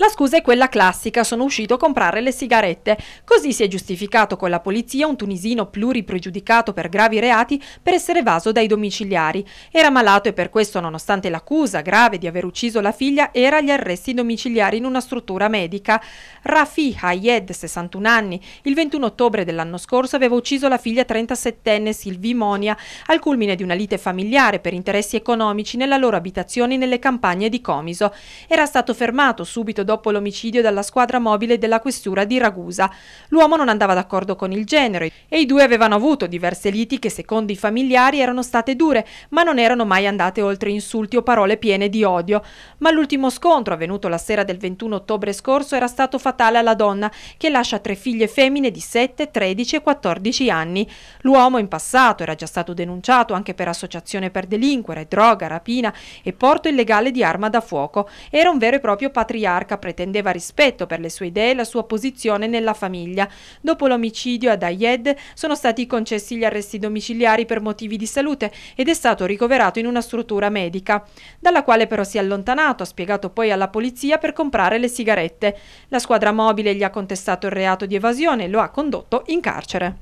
La scusa è quella classica, sono uscito a comprare le sigarette. Così si è giustificato con la polizia un tunisino pluripregiudicato per gravi reati per essere evaso dai domiciliari. Era malato e per questo, nonostante l'accusa grave di aver ucciso la figlia, era agli arresti domiciliari in una struttura medica. Rafi Hayed, 61 anni, il 21 ottobre dell'anno scorso aveva ucciso la figlia 37enne Silvi Monia al culmine di una lite familiare per interessi economici nella loro abitazione nelle campagne di Comiso. Era stato fermato subito dopo l'omicidio dalla squadra mobile della questura di Ragusa. L'uomo non andava d'accordo con il genere e i due avevano avuto diverse liti che secondo i familiari erano state dure, ma non erano mai andate oltre insulti o parole piene di odio. Ma l'ultimo scontro avvenuto la sera del 21 ottobre scorso era stato fatale alla donna che lascia tre figlie femmine di 7, 13 e 14 anni. L'uomo in passato era già stato denunciato anche per associazione per delinquere, droga, rapina e porto illegale di arma da fuoco. Era un vero e proprio patriarca pretendeva rispetto per le sue idee e la sua posizione nella famiglia. Dopo l'omicidio ad Ayed sono stati concessi gli arresti domiciliari per motivi di salute ed è stato ricoverato in una struttura medica, dalla quale però si è allontanato, ha spiegato poi alla polizia per comprare le sigarette. La squadra mobile gli ha contestato il reato di evasione e lo ha condotto in carcere.